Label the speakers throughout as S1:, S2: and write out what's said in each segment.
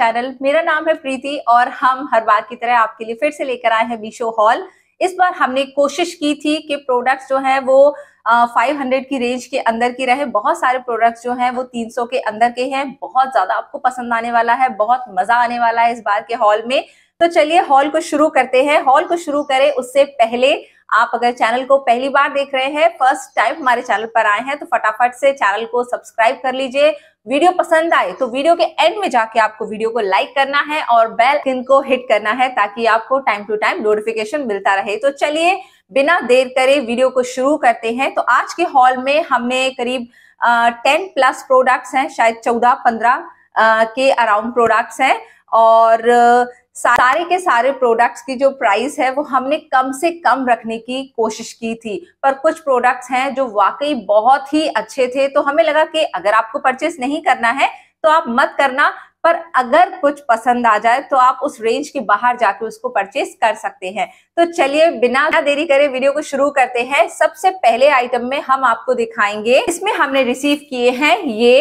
S1: channel मेरा नाम है प्रीति और हम हर बार की तरह आपके लिए फिर से लेकर आए हैं मीशो हॉल इस बार हमने कोशिश की थी कि प्रोडक्ट्स जो है वो फाइव हंड्रेड की रेंज के अंदर की रहे बहुत सारे प्रोडक्ट्स जो हैं वो तीन सौ के अंदर के हैं बहुत ज्यादा आपको पसंद आने वाला है बहुत मजा आने वाला है इस बार के हॉल में तो चलिए हॉल को शुरू करते हैं हॉल को शुरू करें उससे पहले आप अगर चैनल को पहली बार देख रहे हैं फर्स्ट टाइम हमारे चैनल पर आए हैं तो फटाफट से चैनल को सब्सक्राइब कर लीजिए वीडियो पसंद आए तो वीडियो के एंड में जाके आपको वीडियो को लाइक करना है और बेल आइकन को हिट करना है ताकि आपको टाइम टू टाइम नोटिफिकेशन मिलता रहे तो चलिए बिना देर करे वीडियो को शुरू करते हैं तो आज के हॉल में हमने करीब टेन प्लस प्रोडक्ट्स हैं शायद चौदह पंद्रह के अराउंड प्रोडक्ट्स हैं और सारे के सारे प्रोडक्ट्स की जो प्राइस है वो हमने कम से कम रखने की कोशिश की थी पर कुछ प्रोडक्ट्स हैं जो वाकई बहुत ही अच्छे थे तो हमें लगा कि अगर आपको परचेस नहीं करना है तो आप मत करना पर अगर कुछ पसंद आ जाए तो आप उस रेंज के बाहर जाके उसको परचेस कर सकते हैं तो चलिए बिना देरी करे वीडियो को शुरू करते हैं सबसे पहले आइटम में हम आपको दिखाएंगे इसमें हमने रिसीव किए हैं ये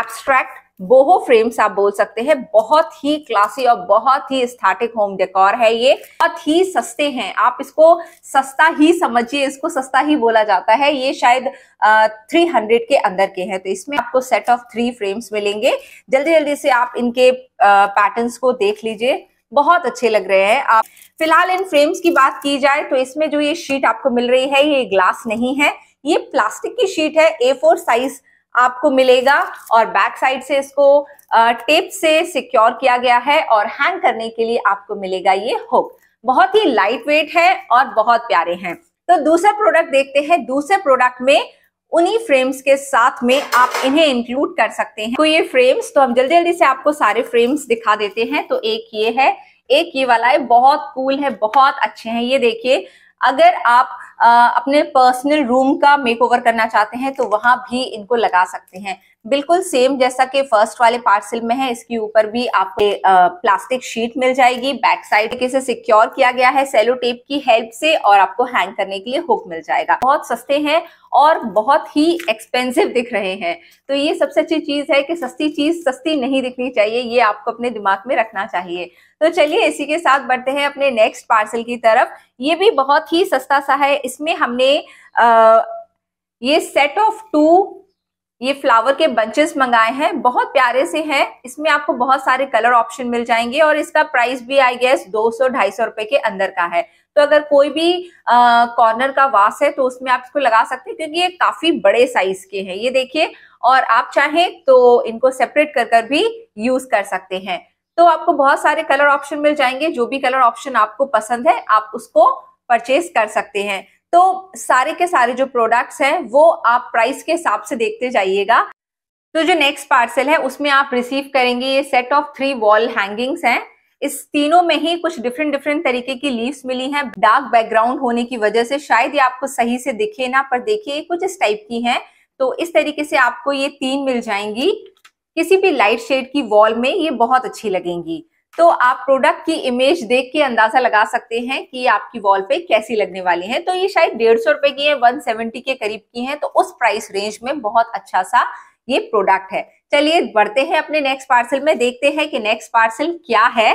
S1: एब्स्ट्रैक्ट बोहो फ्रेम्स आप बोल सकते हैं बहुत ही क्लासी और बहुत ही स्थाटिक होम डेकोर है ये बहुत ही सस्ते हैं आप इसको सस्ता ही समझिए इसको सस्ता ही बोला जाता है ये शायद थ्री हंड्रेड के अंदर के हैं तो इसमें आपको सेट ऑफ थ्री फ्रेम्स मिलेंगे जल्दी जल्दी से आप इनके पैटर्न्स को देख लीजिए बहुत अच्छे लग रहे हैं आप फिलहाल इन फ्रेम्स की बात की जाए तो इसमें जो ये शीट आपको मिल रही है ये ग्लास नहीं है ये प्लास्टिक की शीट है ए फोर साइज आपको मिलेगा और बैक साइड से इसको टेप से सिक्योर किया गया है और हैंग करने के लिए आपको मिलेगा ये हुक बहुत ही लाइट वेट है और बहुत प्यारे हैं तो दूसरा प्रोडक्ट देखते हैं दूसरे प्रोडक्ट में उन्हीं फ्रेम्स के साथ में आप इन्हें इंक्लूड कर सकते हैं तो ये फ्रेम्स तो हम जल्दी जल्दी से आपको सारे फ्रेम्स दिखा देते हैं तो एक ये है एक ये वाला है बहुत कूल है बहुत अच्छे हैं ये देखिए अगर आप अपने पर्सनल रूम का मेकओवर करना चाहते हैं तो वहां भी इनको लगा सकते हैं बिल्कुल सेम जैसा कि फर्स्ट वाले पार्सल में है इसके ऊपर भी आपको प्लास्टिक शीट मिल जाएगी बैक साइड के से सिक्योर किया गया है सेलो टेप की हेल्प से और आपको हैंग करने के लिए हुक मिल जाएगा बहुत सस्ते हैं और बहुत ही एक्सपेंसिव दिख रहे हैं तो ये सबसे अच्छी चीज है कि सस्ती चीज सस्ती नहीं दिखनी चाहिए ये आपको अपने दिमाग में रखना चाहिए तो चलिए इसी के साथ बढ़ते हैं अपने नेक्स्ट पार्सल की तरफ ये भी बहुत ही सस्ता सा है इसमें हमने आ, ये सेट ऑफ टू ये फ्लावर के बंचेस मंगाए हैं बहुत प्यारे से हैं इसमें आपको बहुत सारे कलर ऑप्शन मिल जाएंगे और इसका प्राइस भी आई गेस 200 250 रुपए के अंदर का है तो अगर कोई भी कॉर्नर का वास है तो उसमें आप इसको लगा सकते हैं क्योंकि ये काफी बड़े साइज के हैं ये देखिए और आप चाहें तो इनको सेपरेट कर कर भी यूज कर सकते हैं तो आपको बहुत सारे कलर ऑप्शन मिल जाएंगे जो भी कलर ऑप्शन आपको पसंद है आप उसको परचेज कर सकते हैं तो सारे के सारे जो प्रोडक्ट्स हैं वो आप प्राइस के हिसाब से देखते जाइएगा तो जो नेक्स्ट पार्सल है उसमें आप रिसीव करेंगे ये set of three wall hangings हैं इस तीनों में ही कुछ डिफरेंट डिफरेंट तरीके की लीव्स मिली हैं डार्क बैकग्राउंड होने की वजह से शायद ये आपको सही से दिखे ना पर देखिए कुछ इस टाइप की हैं तो इस तरीके से आपको ये तीन मिल जाएंगी किसी भी लाइट शेड की वॉल में ये बहुत अच्छी लगेंगी तो आप प्रोडक्ट की इमेज देख के अंदाजा लगा सकते हैं कि आपकी वॉल पे कैसी लगने वाली है तो ये शायद डेढ़ सौ रुपए की है वन सेवेंटी के करीब की है तो उस प्राइस रेंज में बहुत अच्छा सा ये प्रोडक्ट है चलिए बढ़ते हैं अपने नेक्स्ट पार्सल में देखते हैं कि नेक्स्ट पार्सल क्या है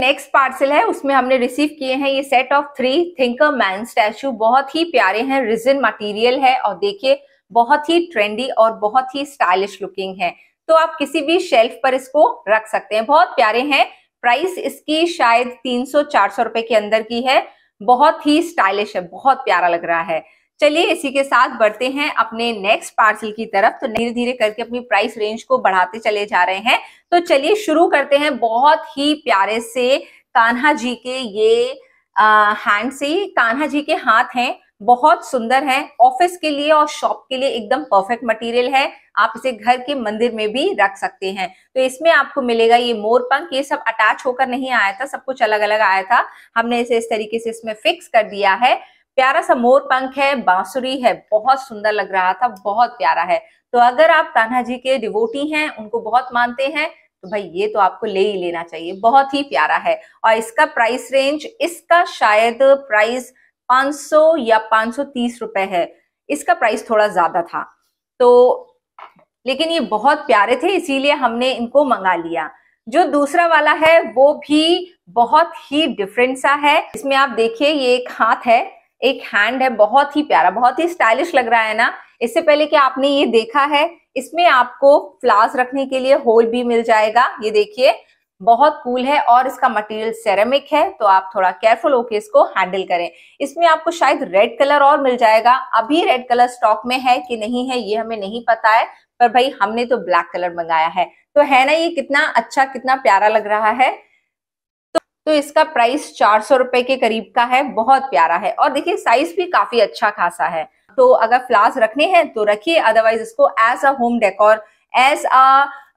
S1: नेक्स्ट पार्सल है उसमें हमने रिसीव किए हैं ये set of three thinker man statue बहुत ही प्यारे हैं रिजन मटेरियल है और देखिए बहुत ही ट्रेंडी और बहुत ही स्टाइलिश लुकिंग है तो आप किसी भी शेल्फ पर इसको रख सकते हैं बहुत प्यारे हैं प्राइस इसकी शायद 300-400 रुपए के अंदर की है बहुत ही स्टाइलिश है बहुत प्यारा लग रहा है चलिए इसी के साथ बढ़ते हैं अपने नेक्स्ट पार्सल की तरफ तो धीरे धीरे करके अपनी प्राइस रेंज को बढ़ाते चले जा रहे हैं तो चलिए शुरू करते हैं बहुत ही प्यारे से कान्हा जी के ये आ, हैंड से कान्हा जी के हाथ हैं बहुत सुंदर है ऑफिस के लिए और शॉप के लिए एकदम परफेक्ट मटेरियल है आप इसे घर के मंदिर में भी रख सकते हैं तो इसमें आपको मिलेगा ये मोर पंख ये सब अटैच होकर नहीं आया था सब कुछ अलग अलग आया था हमने इसे इस तरीके से इसमें फिक्स कर दिया है प्यारा सा मोर पंख है बांसुरी है बहुत सुंदर लग रहा था बहुत प्यारा है तो अगर आप कान्हा जी के डिवोटी हैं उनको बहुत मानते हैं तो भाई ये तो आपको ले ही लेना चाहिए बहुत ही प्यारा है और इसका प्राइस रेंज इसका शायद प्राइस 500 या 530 रुपए है इसका प्राइस थोड़ा ज्यादा था तो लेकिन ये बहुत प्यारे थे इसीलिए हमने इनको मंगा लिया जो दूसरा वाला है वो भी बहुत ही डिफरेंट सा है इसमें आप देखिए ये एक हाथ है एक हैंड है बहुत ही प्यारा बहुत ही स्टाइलिश लग रहा है ना इससे पहले कि आपने ये देखा है इसमें आपको फ्लावर्स रखने के लिए होल भी मिल जाएगा ये देखिए बहुत कूल है और इसका मटेरियल सेरेमिक है तो आप थोड़ा केयरफुल होके इसको हैंडल करें इसमें आपको शायद रेड कलर और मिल जाएगा अभी रेड कलर स्टॉक में है कि नहीं है ये हमें नहीं पता है पर भाई हमने तो ब्लैक कलर मंगाया है तो है ना ये कितना अच्छा कितना प्यारा लग रहा है तो, तो इसका प्राइस चार सौ रुपए के करीब का है बहुत प्यारा है और देखिए साइज भी काफी अच्छा खासा है तो अगर फ्लावर्स रखने हैं तो रखिए अदरवाइज इसको as a home decor as a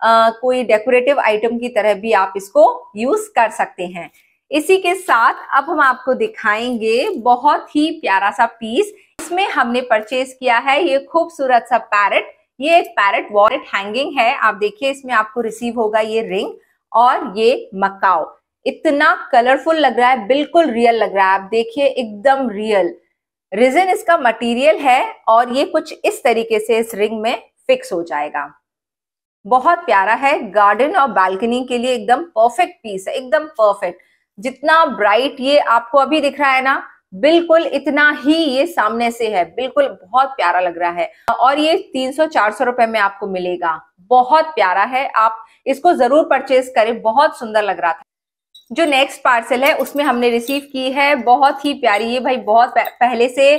S1: uh, कोई डेकोरेटिव आइटम की तरह भी आप इसको यूज कर सकते हैं इसी के साथ अब हम आपको दिखाएंगे बहुत ही प्यारा सा पीस इसमें हमने परचेज किया है ये खूबसूरत सा पैरेट ये एक पैरेट वॉलेट हैंगिंग है आप देखिए इसमें आपको रिसीव होगा ये रिंग और ये मकाओ इतना कलरफुल लग रहा है बिल्कुल रियल लग रहा है आप देखिए एकदम रियल रिजन इसका मटेरियल है और ये कुछ इस तरीके से इस रिंग में फिक्स हो जाएगा बहुत प्यारा है गार्डन और बालकनी के लिए एकदम परफेक्ट पीस है एकदम परफेक्ट जितना ब्राइट ये आपको अभी दिख रहा है ना बिल्कुल इतना ही ये सामने से है बिल्कुल बहुत प्यारा लग रहा है और ये 300-400 रुपए में आपको मिलेगा बहुत प्यारा है आप इसको जरूर परचेज करें बहुत सुंदर लग रहा था जो नेक्स्ट पार्सल है उसमें हमने रिसीव की है बहुत ही प्यारी ये भाई बहुत पहले से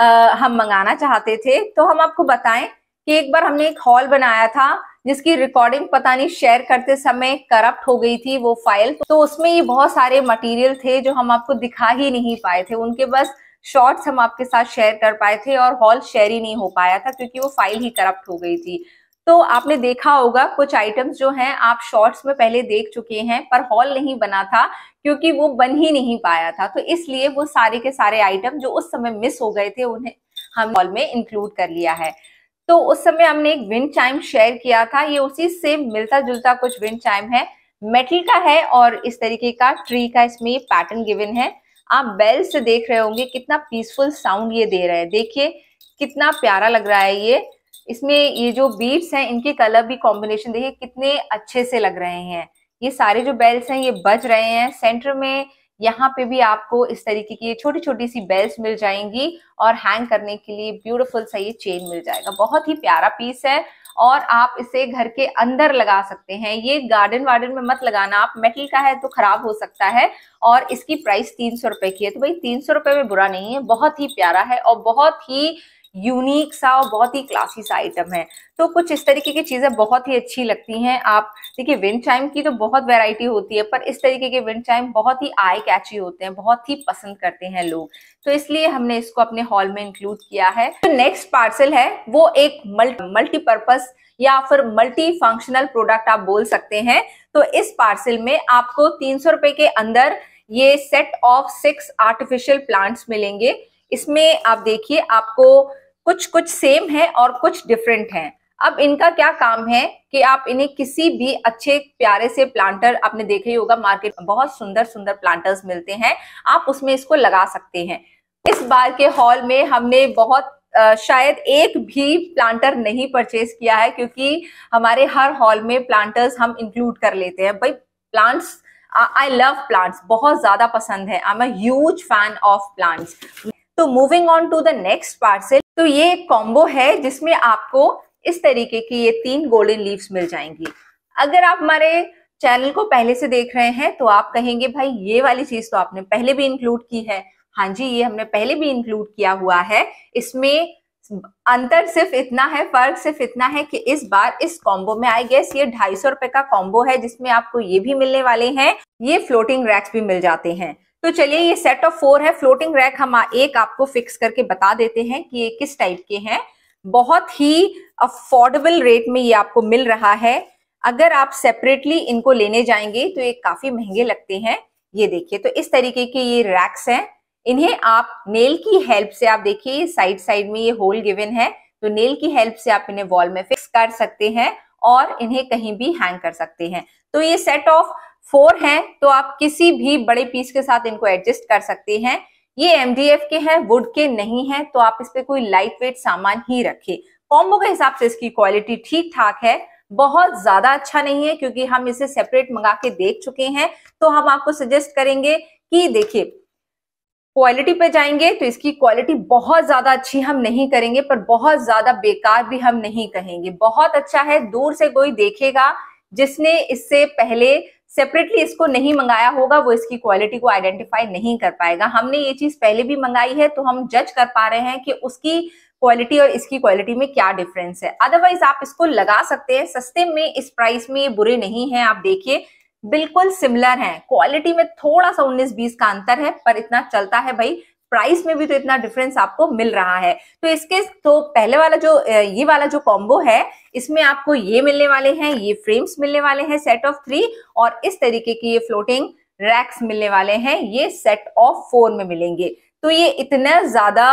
S1: आ, हम मंगाना चाहते थे तो हम आपको बताएं कि एक बार हमने एक हॉल बनाया था जिसकी रिकॉर्डिंग पता नहीं शेयर करते समय करप्ट हो गई थी वो फाइल तो उसमें ये बहुत सारे मटेरियल थे जो हम आपको दिखा ही नहीं पाए थे उनके बस शॉर्ट्स हम आपके साथ शेयर कर पाए थे और हॉल शेयर ही नहीं हो पाया था क्योंकि वो फाइल ही करप्ट हो गई थी तो आपने देखा होगा कुछ आइटम्स जो हैं आप शॉर्ट्स में पहले देख चुके हैं पर हॉल नहीं बना था क्योंकि वो बन ही नहीं पाया था तो इसलिए वो सारे के सारे आइटम जो उस समय मिस हो गए थे उन्हें हम हॉल में इंक्लूड कर लिया है तो उस समय हमने एक विंड चाइम शेयर किया था ये उसी से मिलता जुलता कुछ विंड चाइम है मेटल का है और इस तरीके का ट्री का इसमें पैटर्न गिवन है आप बेल से देख रहे होंगे कितना पीसफुल साउंड ये दे रहा है देखिए कितना प्यारा लग रहा है ये इसमें ये जो बीट्स हैं इनके कलर भी कॉम्बिनेशन देखिए कितने अच्छे से लग रहे हैं ये सारे जो बेल्स हैं ये बज रहे हैं सेंटर में यहाँ पे भी आपको इस तरीके की छोटी छोटी सी बेल्ट मिल जाएंगी और हैंग करने के लिए ब्यूटिफुल सा ये चेन मिल जाएगा बहुत ही प्यारा पीस है और आप इसे घर के अंदर लगा सकते हैं ये गार्डन वार्डन में मत लगाना आप मेटल का है तो खराब हो सकता है और इसकी प्राइस तीन सौ रुपए की है तो भाई तीन सौ रुपए में बुरा नहीं है बहुत ही प्यारा है और बहुत ही यूनिक सा और बहुत ही क्लासी सा आइटम है तो कुछ इस तरीके की चीज़ें बहुत ही अच्छी लगती हैं आप देखिए विंड चाइम की तो बहुत वैरायटी होती है पर इस तरीके के विंड चाइम बहुत ही आई कैची होते हैं बहुत ही पसंद करते हैं लोग तो इसलिए हमने इसको अपने हॉल में इंक्लूड किया है तो नेक्स्ट पार्सल है वो एक मल्टीपर्पज या फिर मल्टी फंक्शनल प्रोडक्ट आप बोल सकते हैं तो इस पार्सल में आपको तीन सौ रुपए के अंदर ये set of six artificial plants मिलेंगे इसमें आप देखिए आपको कुछ कुछ सेम है और कुछ डिफरेंट है अब इनका क्या काम है कि आप इन्हें किसी भी अच्छे प्यारे से प्लांटर आपने देखा ही होगा मार्केट में बहुत सुंदर सुंदर प्लांटर्स मिलते हैं आप उसमें इसको लगा सकते हैं इस बार के हॉल में हमने बहुत आ, शायद एक भी प्लांटर नहीं परचेज किया है क्योंकि हमारे हर हॉल में प्लांटर्स हम इंक्लूड कर लेते हैं भाई प्लांट्स आई लव प्लांट्स बहुत ज्यादा पसंद है I am as fan of plants तो moving on to the next parcel तो ये एक कॉम्बो है जिसमें आपको इस तरीके की ये तीन गोल्डन लीव्स मिल जाएंगी अगर आप हमारे चैनल को पहले से देख रहे हैं तो आप कहेंगे भाई ये वाली चीज तो आपने पहले भी इंक्लूड की है हाँ जी ये हमने पहले भी इंक्लूड किया हुआ है इसमें अंतर सिर्फ इतना है फर्क सिर्फ इतना है कि इस बार इस कॉम्बो में आई गेस ये ढाई सौ रुपए का कॉम्बो है जिसमें आपको ये भी मिलने वाले हैं ये फ्लोटिंग रैक्स भी मिल जाते हैं तो चलिए ये सेट ऑफ फोर है फ्लोटिंग रैक हम एक आपको फिक्स करके बता देते हैं कि ये किस टाइप के हैं बहुत ही अफोर्डेबल रेट में ये आपको मिल रहा है अगर आप सेपरेटली इनको लेने जाएंगे तो ये काफी महंगे लगते हैं ये देखिए तो इस तरीके के ये रैक्स हैं इन्हें आप नेल की हेल्प से आप देखिए साइड साइड में ये होल गिवन है तो नेल की हेल्प से आप इन्हें वॉल में फिक्स कर सकते हैं और इन्हें कहीं भी हैंग कर सकते हैं तो ये सेट ऑफ फोर हैं तो आप किसी भी बड़े पीस के साथ इनको एडजस्ट कर सकते हैं ये एमडीएफ के हैं वुड के नहीं हैं तो आप इस पे कोई लाइट वेट सामान ही रखें कॉम्बो के हिसाब से इसकी क्वालिटी ठीक ठाक है बहुत ज्यादा अच्छा नहीं है क्योंकि हम इसे सेपरेट मंगा के देख चुके हैं तो हम आपको सजेस्ट करेंगे कि देखिए क्वालिटी पे जाएंगे तो इसकी क्वालिटी बहुत ज्यादा अच्छी हम नहीं करेंगे पर बहुत ज्यादा बेकार भी हम नहीं कहेंगे बहुत अच्छा है दूर से कोई देखेगा जिसने इससे पहले सेपरेटली इसको नहीं मंगाया होगा वो इसकी क्वालिटी को आइडेंटिफाई नहीं कर पाएगा हमने ये चीज पहले भी मंगाई है तो हम जज कर पा रहे हैं कि उसकी क्वालिटी और इसकी क्वालिटी में क्या डिफरेंस है अदरवाइज आप इसको लगा सकते हैं सस्ते में इस प्राइस में ये बुरे नहीं है आप देखिए बिल्कुल सिमिलर है क्वालिटी में थोड़ा सा 19-20 का अंतर है पर इतना चलता है भाई प्राइस में भी तो इतना डिफरेंस आपको मिल रहा है तो इसके तो पहले वाला जो ये वाला जो कॉम्बो है इसमें आपको ये मिलने वाले हैं ये फ्रेम्स मिलने वाले हैं सेट ऑफ थ्री और इस तरीके की ये फ्लोटिंग रैक्स मिलने वाले हैं ये सेट ऑफ फोर में मिलेंगे तो ये इतना ज्यादा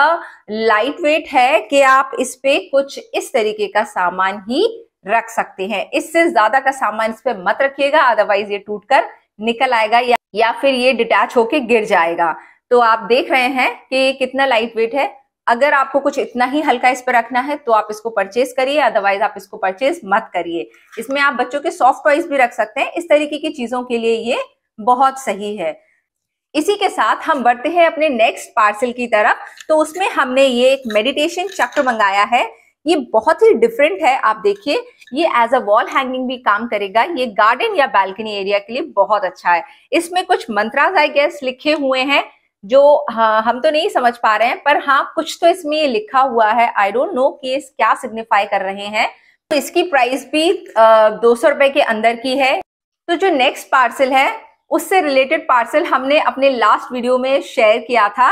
S1: लाइट वेट है कि आप इस पे कुछ इस तरीके का सामान ही रख सकते हैं इससे ज्यादा का सामान इस पे मत रखिएगा अदरवाइज ये टूटकर निकल आएगा या, या फिर ये डिटैच होके गिर जाएगा तो आप देख रहे हैं कि कितना लाइट वेट है अगर आपको कुछ इतना ही हल्का इस पर रखना है तो आप इसको परचेज करिए अदरवाइज आप इसको परचेज मत करिए इसमें आप बच्चों के सॉफ्ट टॉयज भी रख सकते हैं इस तरीके की चीजों के लिए ये बहुत सही है इसी के साथ हम बढ़ते हैं अपने नेक्स्ट पार्सल की तरफ तो उसमें हमने ये एक मेडिटेशन चक्र मंगाया है ये बहुत ही डिफरेंट है आप देखिए ये एज अ वॉल हैंगिंग भी काम करेगा ये गार्डन या बालकनी एरिया के लिए बहुत अच्छा है इसमें कुछ मंत्रास आई गेस लिखे हुए हैं जो हाँ हम तो नहीं समझ पा रहे हैं पर हाँ कुछ तो इसमें लिखा हुआ है आई डोंट नो कि क्या सिग्निफाई कर रहे हैं तो इसकी प्राइस भी दो सौ रुपए के अंदर की है तो जो नेक्स्ट पार्सल है उससे रिलेटेड पार्सल हमने अपने लास्ट वीडियो में शेयर किया था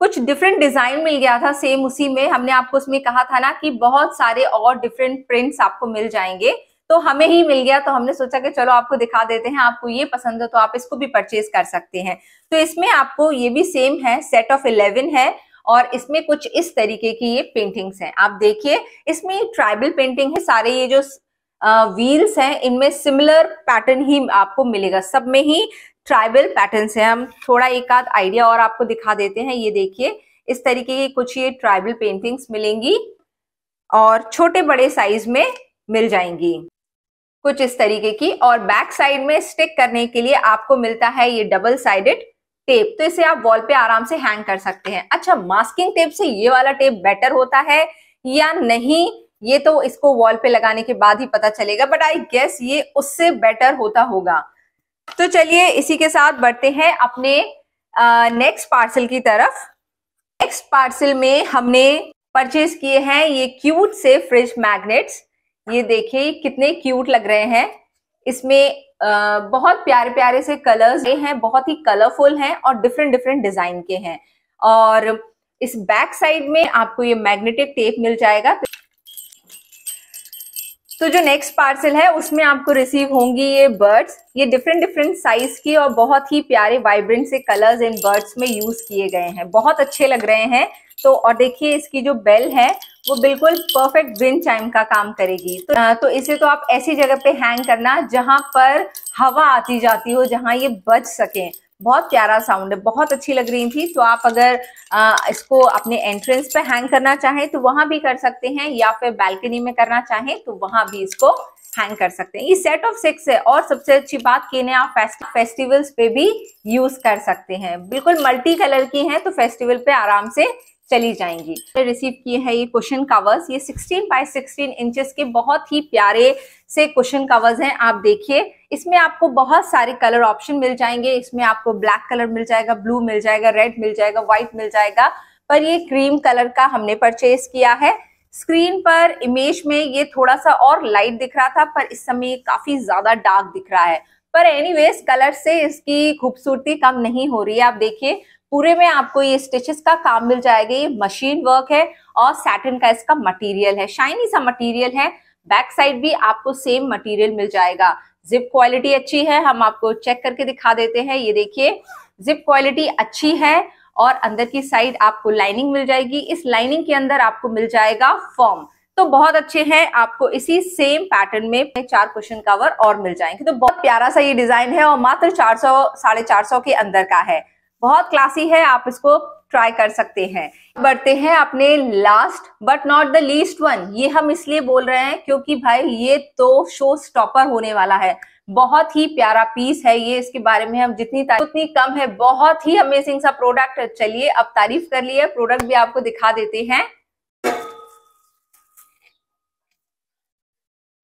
S1: कुछ डिफरेंट डिजाइन मिल गया था सेम उसी में हमने आपको उसमें कहा था ना कि बहुत सारे और डिफरेंट प्रिंट्स आपको मिल जाएंगे तो हमें ही मिल गया तो हमने सोचा कि चलो आपको दिखा देते हैं आपको ये पसंद हो तो आप इसको भी परचेज कर सकते हैं तो इसमें आपको ये भी सेम है सेट ऑफ इलेवन है और इसमें कुछ इस तरीके की ये पेंटिंग्स हैं आप देखिए इसमें ट्राइबल पेंटिंग है सारे ये जो व्हील्स हैं इनमें सिमिलर पैटर्न ही आपको मिलेगा सब में ही ट्राइबल पैटर्न है हम थोड़ा एक आध आइडिया और आपको दिखा देते हैं ये देखिए इस तरीके की कुछ ये ट्राइबल पेंटिंग्स मिलेंगी और छोटे बड़े साइज में मिल जाएंगी कुछ इस तरीके की और बैक साइड में स्टिक करने के लिए आपको मिलता है ये डबल साइडेड टेप तो इसे आप वॉल पे आराम से हैंग कर सकते हैं अच्छा मास्किंग टेप से ये वाला टेप बेटर होता है या नहीं ये तो इसको वॉल पे लगाने के बाद ही पता चलेगा बट आई गेस ये उससे बेटर होता होगा तो चलिए इसी के साथ बढ़ते हैं अपने नेक्स्ट पार्सल की तरफ नेक्स्ट पार्सल में हमने परचेज किए हैं ये क्यूट से फ्रिज मैग्नेट्स ये देखिए कितने क्यूट लग रहे हैं इसमें आ, बहुत प्यारे प्यारे से कलर्स हैं बहुत ही कलरफुल हैं और डिफरेंट डिफरेंट डिजाइन के हैं और इस बैक साइड में आपको ये मैग्नेटिक टेप मिल जाएगा तो जो नेक्स्ट पार्सल है उसमें आपको रिसीव होंगी ये बर्ड्स ये डिफरेंट डिफरेंट साइज की और बहुत ही प्यारे वाइब्रेंट से कलर्स इन बर्ड्स में यूज किए गए हैं बहुत अच्छे लग रहे हैं तो और देखिए इसकी जो बेल है वो बिल्कुल परफेक्ट विंड चाइम का काम करेगी तो, तो इसे तो आप ऐसी जगह पे हैंग करना जहां पर हवा आती जाती हो जहां ये बच सके बहुत प्यारा साउंड है बहुत अच्छी लग रही थी तो आप अगर आ, इसको अपने एंट्रेंस पे हैंग करना चाहें तो वहां भी कर सकते हैं या फिर बैल्कनी में करना चाहें तो वहां भी इसको हैंग कर सकते हैं ये सेट ऑफ सिक्स है और सबसे अच्छी बात कि ने आप फेस्ट, फेस्टिवल्स पे भी यूज कर सकते हैं बिल्कुल मल्टी कलर की है तो फेस्टिवल पे आराम से चली जाएंगी रिसीव किए हैं ये क्वेश्चन कवर्स ये 16 बाय 16 इंचेस के बहुत ही प्यारे से क्वेश्चन कवर्स हैं आप देखिए इसमें आपको बहुत सारे कलर ऑप्शन मिल जाएंगे इसमें आपको ब्लैक कलर मिल जाएगा ब्लू मिल जाएगा रेड मिल जाएगा व्हाइट मिल जाएगा पर ये क्रीम कलर का हमने परचेज किया है स्क्रीन पर इमेज में ये थोड़ा सा और लाइट दिख रहा था पर इस समय ये काफी ज्यादा डार्क दिख रहा है पर एनीवेज कलर से इसकी खूबसूरती कम नहीं हो रही है आप देखिए पूरे में आपको ये स्टिचेस का काम मिल जाएगा ये मशीन वर्क है और सैटन का इसका मटेरियल है शाइनी सा मटेरियल है बैक साइड भी आपको सेम मटेरियल मिल जाएगा जिप क्वालिटी अच्छी है हम आपको चेक करके दिखा देते हैं ये देखिए जिप क्वालिटी अच्छी है और अंदर की साइड आपको लाइनिंग मिल जाएगी इस लाइनिंग के अंदर आपको मिल जाएगा फॉर्म तो बहुत अच्छे हैं आपको इसी सेम पैटर्न में चार क्वेश्चन कवर और मिल जाएंगे तो बहुत प्यारा सा ये डिजाइन है और मात्र चार सौ साढ़े चार सौ के अंदर का है बहुत क्लासी है आप इसको ट्राई कर सकते हैं बढ़ते हैं अपने last but not the least one ये हम इसलिए बोल रहे हैं क्योंकि भाई ये तो शो स्टॉपर होने वाला है बहुत ही प्यारा पीस है ये इसके बारे में हम जितनी उतनी कम है बहुत ही अमेजिंग सा प्रोडक्ट है चलिए अब तारीफ कर लिए प्रोडक्ट भी आपको दिखा देते हैं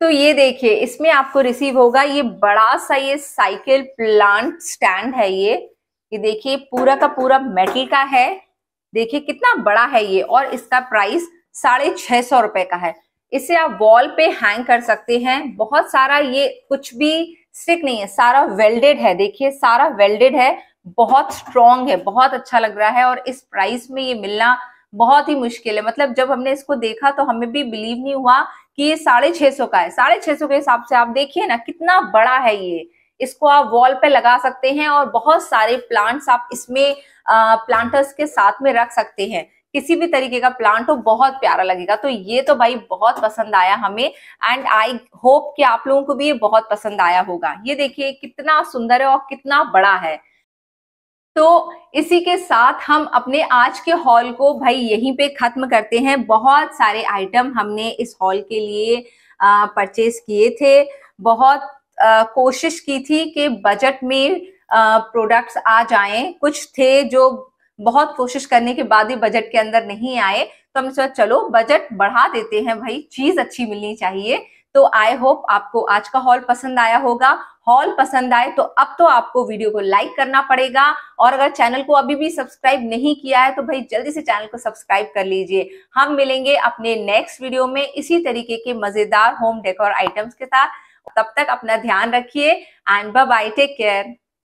S1: तो ये देखिए इसमें आपको रिसीव होगा ये बड़ा सा ये साइकिल प्लांट स्टैंड है ये ये देखिए पूरा का पूरा मेटल का है देखिए कितना बड़ा है ये और इसका प्राइस साढ़े छह सौ रुपए का है इसे आप वॉल पे हैंग कर सकते हैं बहुत सारा ये कुछ भी स्टिक नहीं है सारा वेल्डेड है देखिए सारा वेल्डेड है बहुत स्ट्रॉन्ग है बहुत अच्छा लग रहा है और इस प्राइस में ये मिलना बहुत ही मुश्किल है मतलब जब हमने इसको देखा तो हमें भी बिलीव नहीं हुआ कि ये साढ़े छह सौ का है साढ़े छह सौ के हिसाब से आप देखिए ना कितना बड़ा है ये इसको आप वॉल पे लगा सकते हैं और बहुत सारे प्लांट्स आप इसमें प्लांटर्स के साथ में रख सकते हैं किसी भी तरीके का प्लांट हो बहुत प्यारा लगेगा तो ये तो भाई बहुत पसंद आया हमें एंड आई होप कि आप लोगों को भी ये बहुत पसंद आया होगा ये देखिए कितना सुंदर है और कितना बड़ा है तो इसी के साथ हम अपने आज के हॉल को भाई यहीं पे खत्म करते हैं बहुत सारे आइटम हमने इस हॉल के लिए परचेज किए थे बहुत कोशिश की थी कि बजट में प्रोडक्ट्स आ जाएं कुछ थे जो बहुत कोशिश करने के बाद भी बजट के अंदर नहीं आए तो हमने सोचा चलो बजट बढ़ा देते हैं भाई चीज अच्छी मिलनी चाहिए तो आई होप आपको आज का हॉल पसंद आया होगा हॉल पसंद आए तो अब तो आपको वीडियो को लाइक करना पड़ेगा और अगर चैनल को अभी भी सब्सक्राइब नहीं किया है तो भाई जल्दी से चैनल को सब्सक्राइब कर लीजिए हम मिलेंगे अपने नेक्स्ट वीडियो में इसी तरीके के मजेदार होम डेकोर आइटम्स के साथ तब तक अपना ध्यान रखिए एंड बाय टेक केयर